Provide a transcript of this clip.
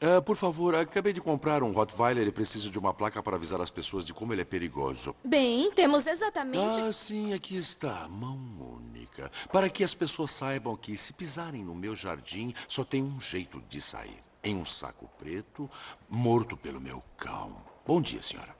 Ah, por favor, acabei de comprar um Rottweiler e preciso de uma placa para avisar as pessoas de como ele é perigoso. Bem, temos exatamente. Ah, sim, aqui está. Mão única. Para que as pessoas saibam que, se pisarem no meu jardim, só tem um jeito de sair: em um saco preto, morto pelo meu cão. Bom dia, senhora.